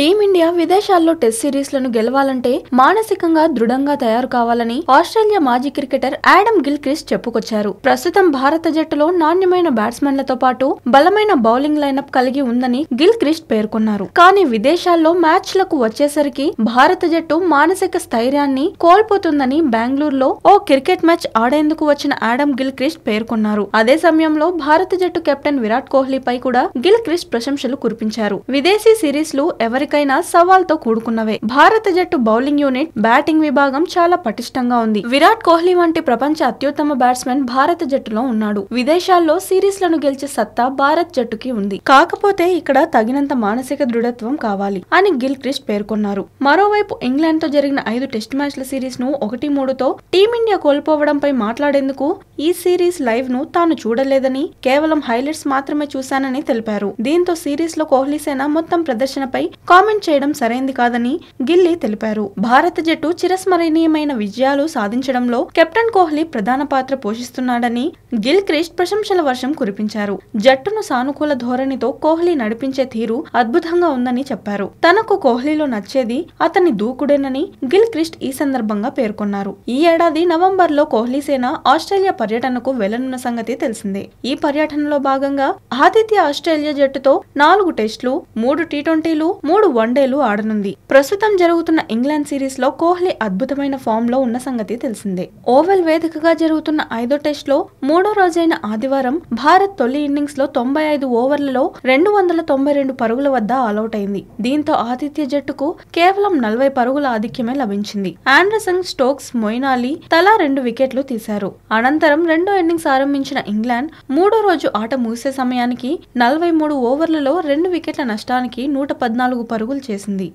team India విదేశాల్లో test series లను గెలవాలంటే మానసికంగా దృఢంగా తయారు కావాలని ఆస్ట్రేలియా మాజీ క్రికెటర్ యాడమ్ గిల్ క్రిస్ చెప్పుకొచ్చారు ప్రస్తుతం భారత జట్టులో నాణ్యమైన బ్యాట్స్మెన్లతో పాటు బలమైన బౌలింగ్ లైనప్ కలిగి ఉందని గిల్ క్రిస్ట్ పేర్కొన్నారు కానీ విదేశాల్లో మ్యాచ్లకు వచ్చేసరికి భారత జట్టు మానసిక స్థైర్యాన్ని కోల్పోతుందని బెంగళూరులో ఓ క్రికెట్ మ్యాచ్ ఆడేందుకు వచ్చిన యాడమ్ గిల్ క్రిస్ట్ పేర్కొన్నారు అదే సమయంలో భారత జట్టు కెప్టెన్ విరాట్ కోహ్లీపై కూడా గిల్ క్రిస్ట్ ప్రశంసలు కురిపించారు విదేశీ సిరీస్లు ఎవరి సవాల్ సవాల్తో కూడుకున్నవే భారత జట్టు బౌలింగ్ యూనిట్ బ్యాటింగ్ విభాగం చాలా పటిష్టంగా ఉంది విరాట్ కోహ్లీ వంటి ప్రపంచ అత్యుత్తమ బ్యాట్స్మెన్ భారత జట్టులో ఉన్నాడు విదేశాల్లో సిరీస్ లను గెలిచే సత్తా భారత్ జట్టుకి ఉంది కాకపోతే ఇక్కడ తగినంత మానసిక దృఢత్వం కావాలి అని గిల్ క్రిస్ట్ పేర్కొన్నారు మరోవైపు ఇంగ్లాండ్ తో జరిగిన ఐదు టెస్ట్ మ్యాచ్ల సిరీస్ ను ఒకటి మూడుతో టీమిండియా కోల్పోవడంపై మాట్లాడేందుకు ఈ సిరీస్ లైవ్ ను తాను చూడలేదని కేవలం హైలైట్స్ మాత్రమే చూశానని తెలిపారు దీంతో సిరీస్ లో కోహ్లీ సేన మొత్తం ప్రదర్శనపై కామెంట్ చేయడం సరైంది కాదని గిల్లీ తెలిపారు భారత జట్టు చిరస్మరణీయమైన విజయాలు సాధించడంలో కెప్టెన్ కోహ్లీ ప్రధాన పాత్ర పోషిస్తున్నాడని గిల్ క్రిస్ట్ ప్రశంసల వర్షం కురిపించారు జట్టును సానుకూల ధోరణితో కోహ్లీ నడిపించే తీరు అద్భుతంగా ఉందని చెప్పారు తనకు కోహ్లీలో నచ్చేది అతని దూకుడేనని గిల్ క్రిస్ట్ ఈ సందర్భంగా పేర్కొన్నారు ఈ ఏడాది నవంబర్ లో కోహ్లీ సేన ఆస్ట్రేలియా పర్యటనకు వెళ్లనున్న సంగతి తెలిసిందే ఈ పర్యటనలో భాగంగా ఆతిథ్య ఆస్ట్రేలియా జట్టుతో నాలుగు టెస్టులు మూడు టీ ట్వంటీలు మూడు మూడు వన్డేలు ఆడనుంది ప్రస్తుతం జరుగుతున్న ఇంగ్లాండ్ సిరీస్ లో కోహ్లీ అద్భుతమైన ఫామ్ లో ఉన్న సంగతి తెలిసిందే ఓవెల్ వేదికగా జరుగుతున్న ఐదో టెస్ట్ లో మూడో రోజైన ఆదివారం భారత్ తొలి ఇన్నింగ్స్ లో తొంభై ఐదు ఓవర్లలో రెండు వందల తొంభై రెండు పరుగుల వద్ద ఆల్అౌట్ అయింది దీంతో ఆతిథ్య జట్టుకు కేవలం నలభై పరుగుల ఆధిక్యమే లభించింది ఆండర్సన్ స్టోక్స్ మొయినాలి తలా రెండు వికెట్లు తీశారు అనంతరం రెండో ఇన్నింగ్స్ ఆరంభించిన ఇంగ్లాండ్ మూడో రోజు ఆట ముగిసే సమయానికి నలభై మూడు ఓవర్లలో రెండు వికెట్ల నష్టానికి నూట పద్నాలుగు పరుగులు చేసింది